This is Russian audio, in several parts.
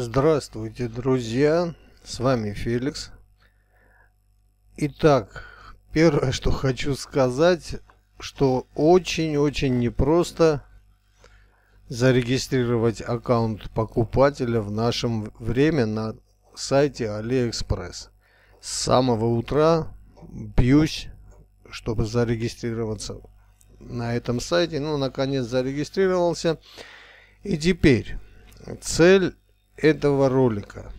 Здравствуйте, друзья! С вами Феликс. Итак, первое, что хочу сказать, что очень-очень непросто зарегистрировать аккаунт покупателя в нашем время на сайте AliExpress. С самого утра бьюсь, чтобы зарегистрироваться на этом сайте. Ну, наконец зарегистрировался. И теперь цель этого ролика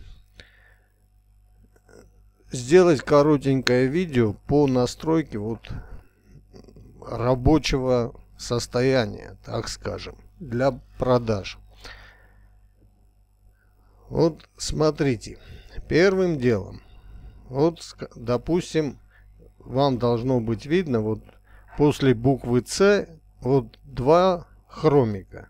сделать коротенькое видео по настройке вот рабочего состояния, так скажем, для продаж. Вот смотрите, первым делом, вот допустим, вам должно быть видно, вот после буквы С вот два хромика.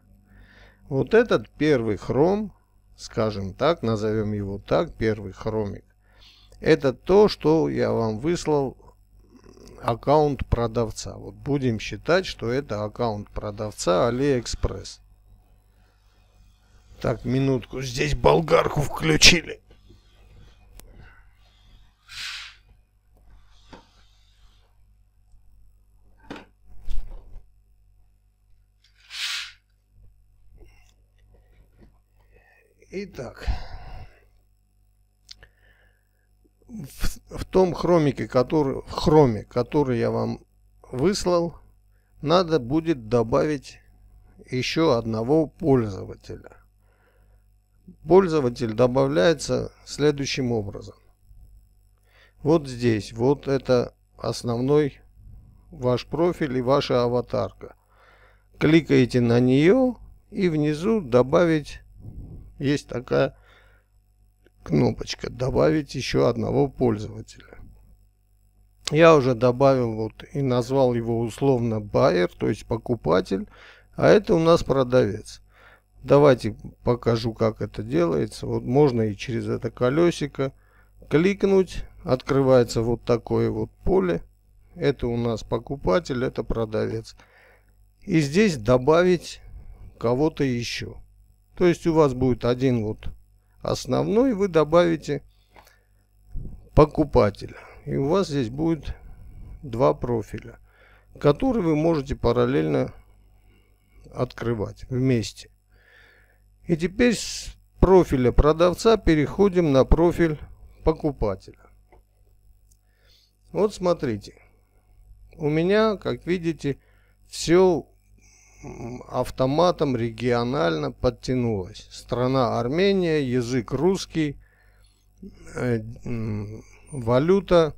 Вот этот первый хром скажем так, назовем его так, первый хромик, это то, что я вам выслал аккаунт продавца. Вот будем считать, что это аккаунт продавца AliExpress. Так, минутку, здесь болгарку включили. Итак, в, в том хромике, который, в хроме, который я вам выслал, надо будет добавить еще одного пользователя. Пользователь добавляется следующим образом. Вот здесь, вот это основной ваш профиль и ваша аватарка. Кликаете на нее и внизу добавить есть такая кнопочка «Добавить еще одного пользователя». Я уже добавил вот и назвал его условно «Байер», то есть покупатель, а это у нас продавец. Давайте покажу, как это делается. Вот можно и через это колесико кликнуть, открывается вот такое вот поле. Это у нас покупатель, это продавец. И здесь добавить кого-то еще. То есть у вас будет один вот основной, вы добавите покупателя. И у вас здесь будет два профиля, которые вы можете параллельно открывать вместе. И теперь с профиля продавца переходим на профиль покупателя. Вот смотрите. У меня, как видите, все автоматом регионально подтянулась. Страна Армения, язык русский, э, валюта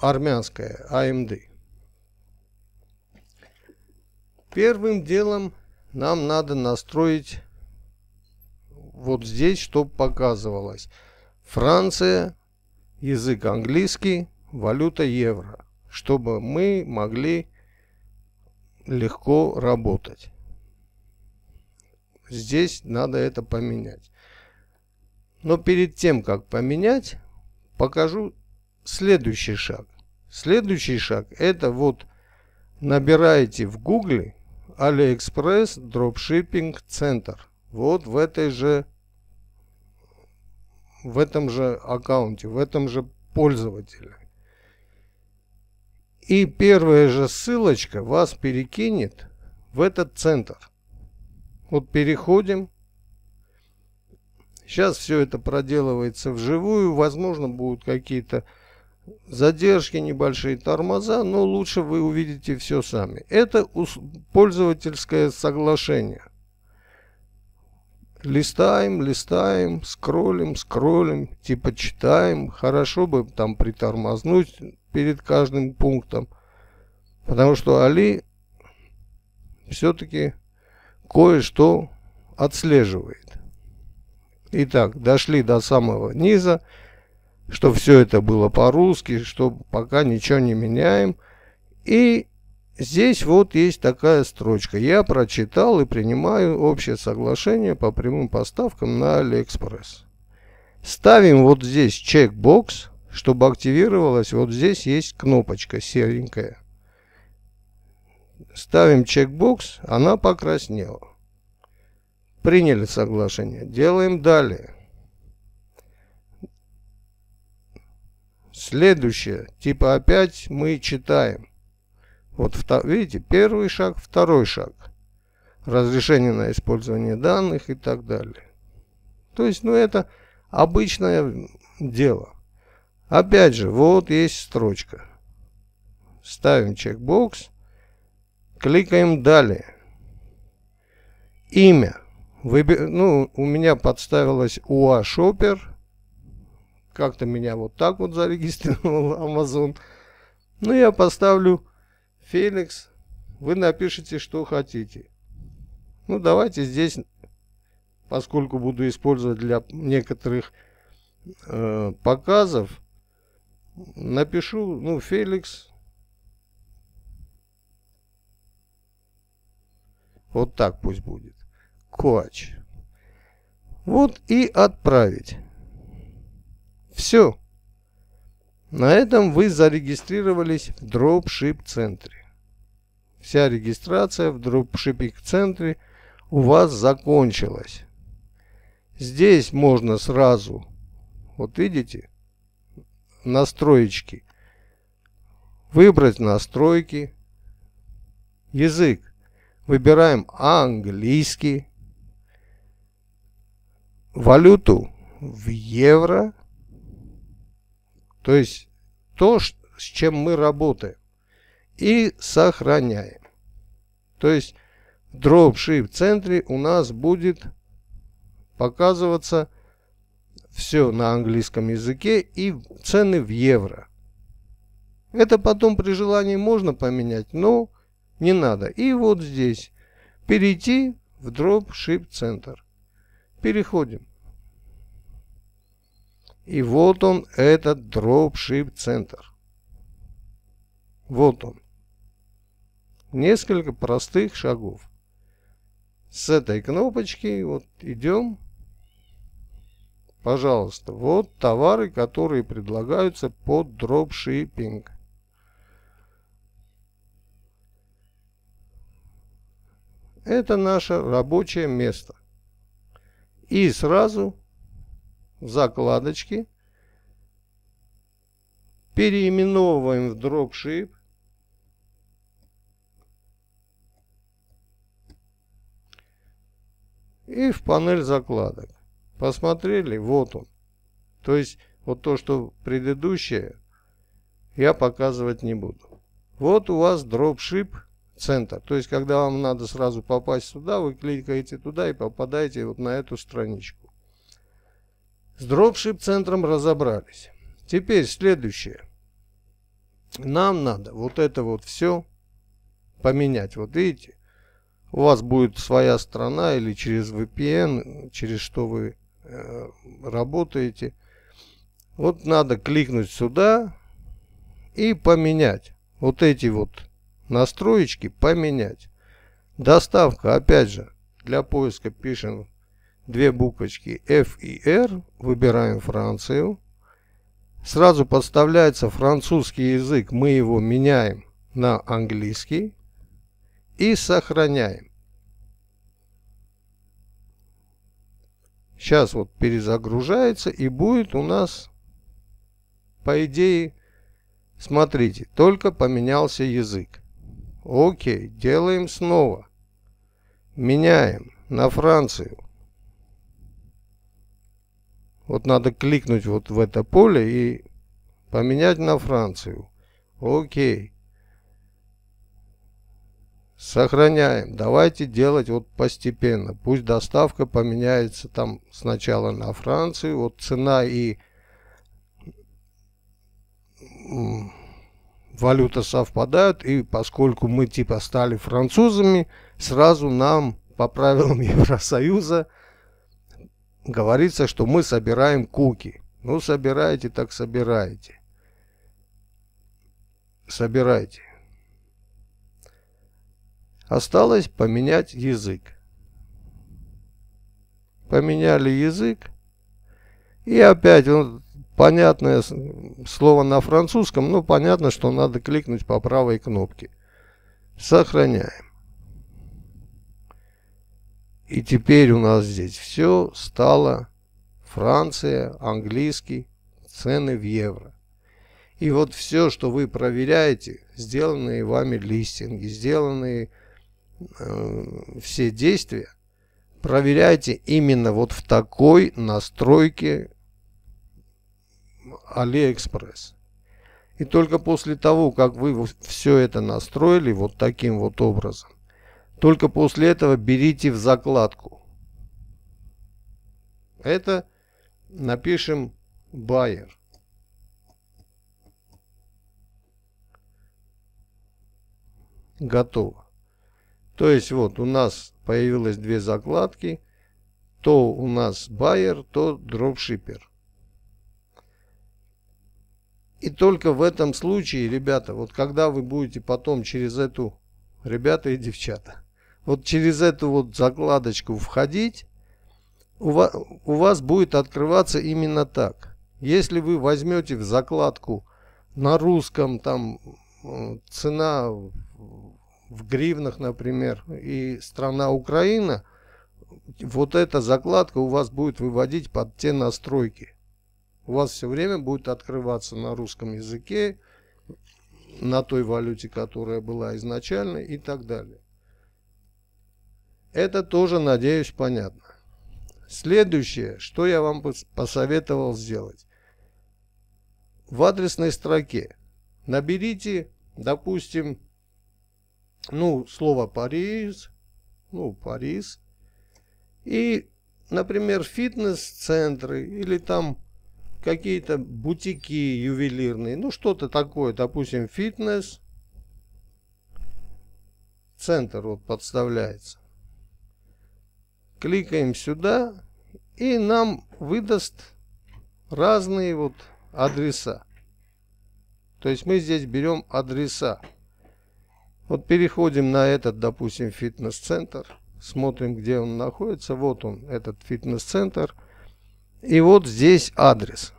армянская, АМД. Первым делом нам надо настроить вот здесь, что показывалось. Франция, язык английский, валюта евро, чтобы мы могли легко работать. Здесь надо это поменять. Но перед тем, как поменять, покажу следующий шаг. Следующий шаг это вот набираете в Google AliExpress Dropshipping Center. Вот в этой же в этом же аккаунте, в этом же пользователе. И первая же ссылочка вас перекинет в этот центр. Вот переходим. Сейчас все это проделывается вживую. Возможно, будут какие-то задержки, небольшие тормоза, но лучше вы увидите все сами. Это пользовательское соглашение. Листаем, листаем, скроллим, скроллим, типа читаем. Хорошо бы там притормознуть перед каждым пунктом. Потому что Али все-таки кое-что отслеживает. Итак, дошли до самого низа, что все это было по-русски, что пока ничего не меняем. И Здесь вот есть такая строчка. Я прочитал и принимаю общее соглашение по прямым поставкам на AliExpress. Ставим вот здесь чекбокс, чтобы активировалась. Вот здесь есть кнопочка серенькая. Ставим чекбокс, она покраснела. Приняли соглашение. Делаем далее. Следующее. Типа опять мы читаем. Вот видите, первый шаг, второй шаг. Разрешение на использование данных и так далее. То есть, ну это обычное дело. Опять же, вот есть строчка. Ставим чекбокс. Кликаем далее. Имя. Выбер... Ну, у меня подставилось УА Шопер. Как-то меня вот так вот зарегистрировал Amazon. Ну, я поставлю Феликс, вы напишите, что хотите. Ну, давайте здесь, поскольку буду использовать для некоторых э, показов, напишу, ну, Феликс. Вот так пусть будет. Коач. Вот и отправить. Все. На этом вы зарегистрировались в дропшип-центре. Вся регистрация в дропшиппинг-центре у вас закончилась. Здесь можно сразу, вот видите, настройки Выбрать настройки. Язык. Выбираем английский. Валюту в евро. То есть то, с чем мы работаем и сохраняем. То есть дропшип в центре у нас будет показываться все на английском языке и цены в евро. Это потом при желании можно поменять, но не надо. И вот здесь перейти в дропшип центр. Переходим. И вот он, этот дропшип центр. Вот он несколько простых шагов. С этой кнопочки вот идем. Пожалуйста, вот товары, которые предлагаются под дропшиппинг. Это наше рабочее место. И сразу в закладочке переименовываем в дропшип и в панель закладок. Посмотрели, вот он. То есть вот то, что предыдущее, я показывать не буду. Вот у вас дропшип центр. То есть когда вам надо сразу попасть сюда, вы кликаете туда и попадаете вот на эту страничку. С дропшип центром разобрались. Теперь следующее. Нам надо вот это вот все поменять. Вот видите? у вас будет своя страна или через VPN, через что вы э, работаете. Вот надо кликнуть сюда и поменять. Вот эти вот настроечки поменять. Доставка, опять же, для поиска пишем две буквочки F и R, выбираем Францию. Сразу подставляется французский язык, мы его меняем на английский и сохраняем. Сейчас вот перезагружается и будет у нас, по идее, смотрите, только поменялся язык. Окей, делаем снова. Меняем на Францию. Вот надо кликнуть вот в это поле и поменять на Францию. Окей. Сохраняем. Давайте делать вот постепенно. Пусть доставка поменяется там сначала на Францию. Вот цена и валюта совпадают. И поскольку мы типа стали французами, сразу нам по правилам Евросоюза говорится, что мы собираем куки. Ну, собираете, так собираете. Собирайте. Осталось поменять язык. Поменяли язык. И опять он понятное слово на французском, ну понятно, что надо кликнуть по правой кнопке. Сохраняем. И теперь у нас здесь все стало Франция, английский, цены в евро. И вот все, что вы проверяете, сделанные вами листинги, сделанные Э, все действия проверяйте именно вот в такой настройке AliExpress. И только после того, как вы все это настроили вот таким вот образом, только после этого берите в закладку. Это напишем Байер. Готово. То есть вот у нас появилось две закладки. То у нас байер, то дропшипер. И только в этом случае, ребята, вот когда вы будете потом через эту, ребята и девчата, вот через эту вот закладочку входить, у вас, у вас будет открываться именно так. Если вы возьмете в закладку на русском там э, цена в гривнах, например, и страна Украина, вот эта закладка у вас будет выводить под те настройки. У вас все время будет открываться на русском языке, на той валюте, которая была изначально и так далее. Это тоже, надеюсь, понятно. Следующее, что я вам посоветовал сделать. В адресной строке наберите, допустим, ну, слово Париж, ну, Париж. И, например, фитнес-центры или там какие-то бутики ювелирные, ну, что-то такое, допустим, фитнес, центр вот подставляется. Кликаем сюда, и нам выдаст разные вот адреса. То есть мы здесь берем адреса. Вот переходим на этот, допустим, фитнес-центр. Смотрим, где он находится. Вот он, этот фитнес-центр. И вот здесь адрес.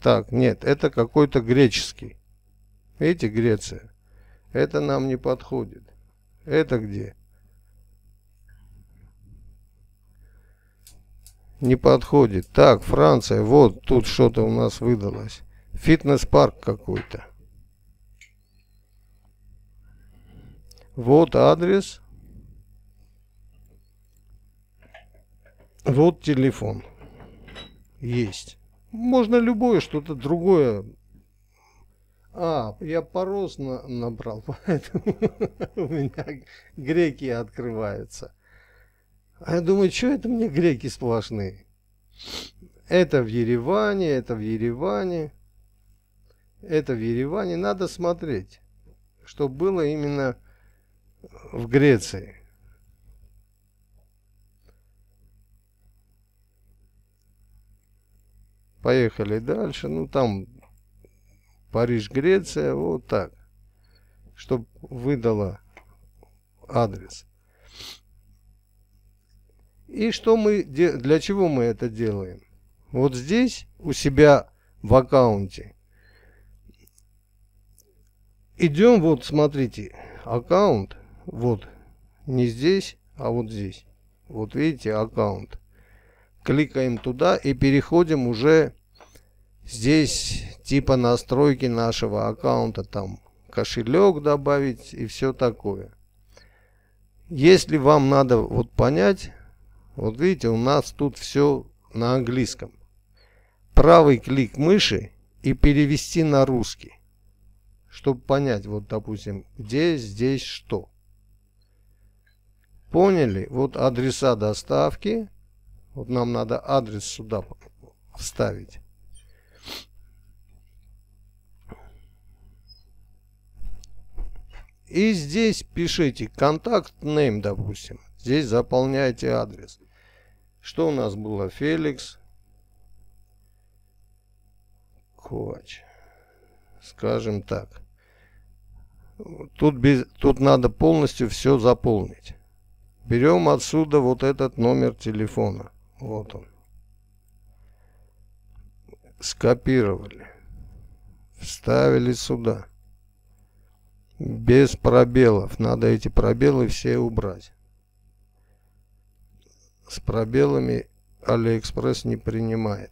Так, нет, это какой-то греческий. Видите, Греция. Это нам не подходит. Это где? Не подходит. Так, Франция. Вот тут что-то у нас выдалось. Фитнес-парк какой-то. Вот адрес. Вот телефон. Есть. Можно любое что-то другое. А, я порос на, набрал, поэтому у меня греки открываются. А я думаю, что это мне греки сплошные? Это в Ереване, это в Ереване, это в Ереване. Надо смотреть, чтобы было именно в Греции. Поехали дальше. Ну, там Париж, Греция. Вот так. Чтобы выдала адрес. И что мы, для чего мы это делаем? Вот здесь у себя в аккаунте. Идем, вот смотрите, аккаунт. Вот, не здесь, а вот здесь. Вот видите, аккаунт. Кликаем туда и переходим уже здесь типа настройки нашего аккаунта. Там кошелек добавить и все такое. Если вам надо вот понять, вот видите, у нас тут все на английском. Правый клик мыши и перевести на русский. Чтобы понять, вот допустим, где здесь что. Поняли? Вот адреса доставки. Вот нам надо адрес сюда вставить. И здесь пишите контакт name, допустим. Здесь заполняете адрес. Что у нас было? Феликс Коч, Скажем так. Тут, без, тут надо полностью все заполнить. Берем отсюда вот этот номер телефона. Вот он. Скопировали. Вставили сюда. Без пробелов. Надо эти пробелы все убрать. С пробелами Алиэкспресс не принимает.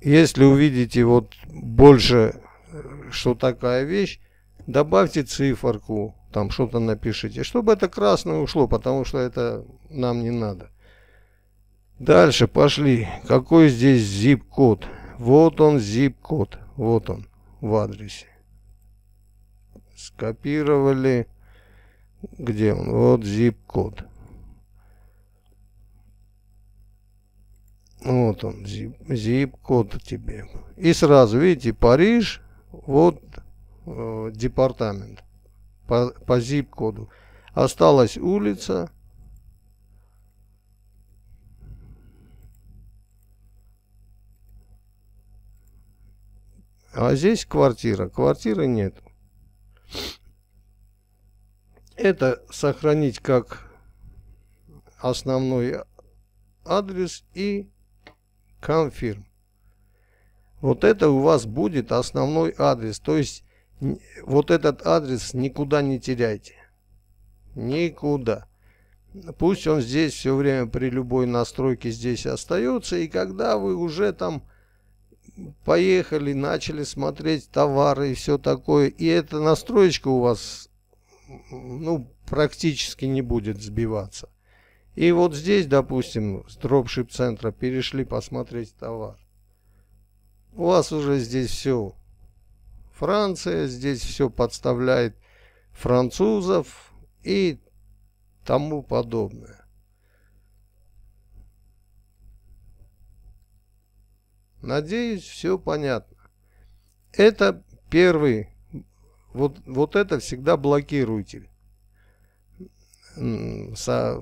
Если увидите вот больше, э, что такая вещь, добавьте циферку, там что-то напишите, чтобы это красное ушло, потому что это нам не надо. Дальше пошли. Какой здесь zip-код? Вот он zip-код. Вот он в адресе. Скопировали. Где он? Вот zip-код. Вот он, zip-код тебе. И сразу, видите, Париж. Вот э, департамент по, по zip-коду. Осталась улица. А здесь квартира. Квартиры нет. Это сохранить как основной адрес и конфирм. Вот это у вас будет основной адрес. То есть вот этот адрес никуда не теряйте. Никуда. Пусть он здесь все время при любой настройке здесь остается. И когда вы уже там поехали, начали смотреть товары и все такое, и эта настроечка у вас ну, практически не будет сбиваться. И вот здесь, допустим, с дропшип-центра перешли посмотреть товар. У вас уже здесь все Франция здесь все подставляет французов и тому подобное. Надеюсь, все понятно. Это первый, вот, вот это всегда блокируйте. Со,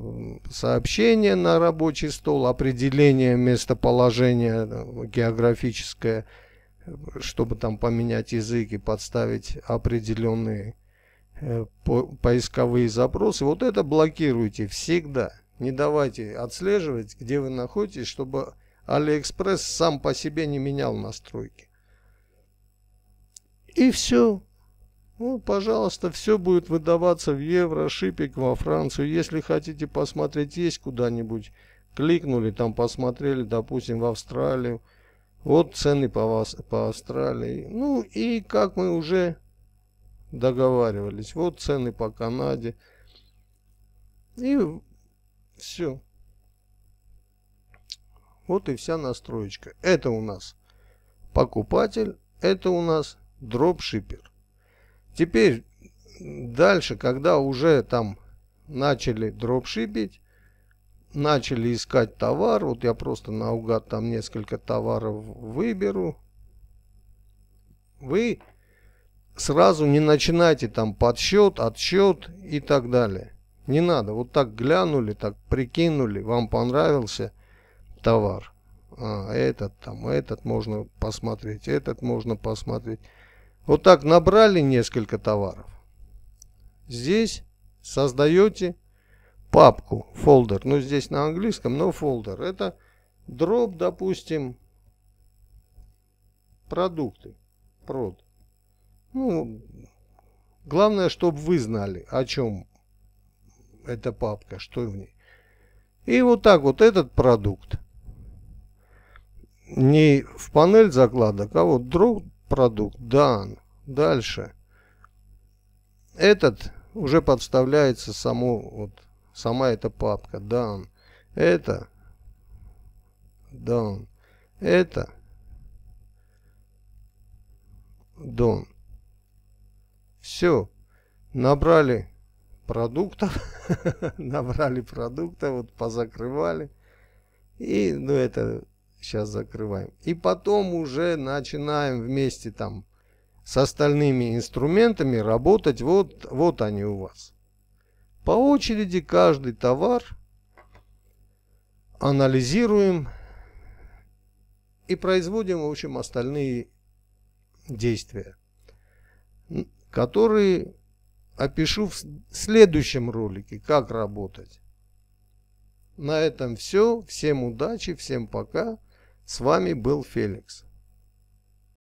сообщение на рабочий стол, определение местоположения э, географическое – чтобы там поменять язык и подставить определенные э, поисковые запросы. Вот это блокируйте всегда. Не давайте отслеживать, где вы находитесь, чтобы Алиэкспресс сам по себе не менял настройки. И все. Ну, пожалуйста, все будет выдаваться в евро, шипик во Францию. Если хотите посмотреть, есть куда-нибудь. Кликнули, там посмотрели, допустим, в Австралию. Вот цены по, вас, по Австралии. Ну и как мы уже договаривались. Вот цены по Канаде. И все. Вот и вся настроечка. Это у нас покупатель, это у нас дропшипер. Теперь дальше, когда уже там начали дропшипить, начали искать товар. Вот я просто наугад там несколько товаров выберу. Вы сразу не начинайте там подсчет, отсчет и так далее. Не надо. Вот так глянули, так прикинули, вам понравился товар. А, этот там, этот можно посмотреть, этот можно посмотреть. Вот так набрали несколько товаров. Здесь создаете папку, фолдер. Ну, здесь на английском, но фолдер. Это дроп, допустим, продукты, прод. Ну, главное, чтобы вы знали, о чем эта папка, что в ней. И вот так вот этот продукт не в панель закладок, а вот дроп продукт, дан. Дальше. Этот уже подставляется само вот Сама эта папка. Down. Это. Down. Это. Down. Все. Набрали продуктов. Набрали продуктов. Вот позакрывали. И, ну, это сейчас закрываем. И потом уже начинаем вместе там с остальными инструментами работать. Вот, вот они у вас. По очереди каждый товар анализируем и производим, в общем, остальные действия, которые опишу в следующем ролике, как работать. На этом все. Всем удачи, всем пока. С вами был Феликс.